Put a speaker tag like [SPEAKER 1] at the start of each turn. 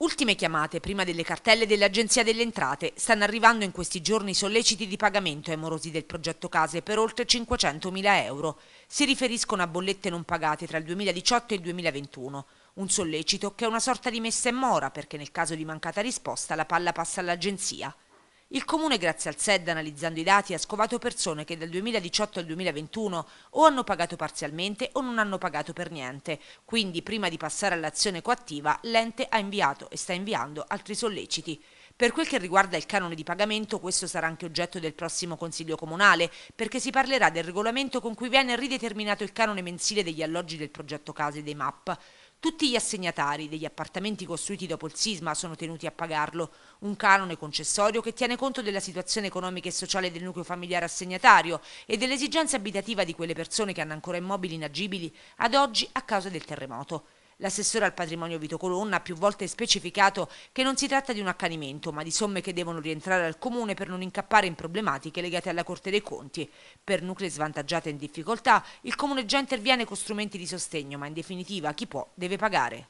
[SPEAKER 1] Ultime chiamate prima delle cartelle dell'Agenzia delle Entrate. Stanno arrivando in questi giorni solleciti di pagamento ai morosi del progetto case per oltre 500.000 euro. Si riferiscono a bollette non pagate tra il 2018 e il 2021. Un sollecito che è una sorta di messa in mora perché nel caso di mancata risposta la palla passa all'Agenzia. Il Comune, grazie al SED, analizzando i dati, ha scovato persone che dal 2018 al 2021 o hanno pagato parzialmente o non hanno pagato per niente. Quindi, prima di passare all'azione coattiva, l'ente ha inviato e sta inviando altri solleciti. Per quel che riguarda il canone di pagamento, questo sarà anche oggetto del prossimo Consiglio Comunale, perché si parlerà del regolamento con cui viene rideterminato il canone mensile degli alloggi del progetto Case dei MAP. Tutti gli assegnatari degli appartamenti costruiti dopo il sisma sono tenuti a pagarlo, un canone concessorio che tiene conto della situazione economica e sociale del nucleo familiare assegnatario e dell'esigenza abitativa di quelle persone che hanno ancora immobili inagibili ad oggi a causa del terremoto. L'assessore al patrimonio Vito Colonna ha più volte specificato che non si tratta di un accanimento, ma di somme che devono rientrare al comune per non incappare in problematiche legate alla Corte dei Conti. Per nuclei svantaggiati e in difficoltà, il comune già interviene con strumenti di sostegno, ma in definitiva chi può deve pagare.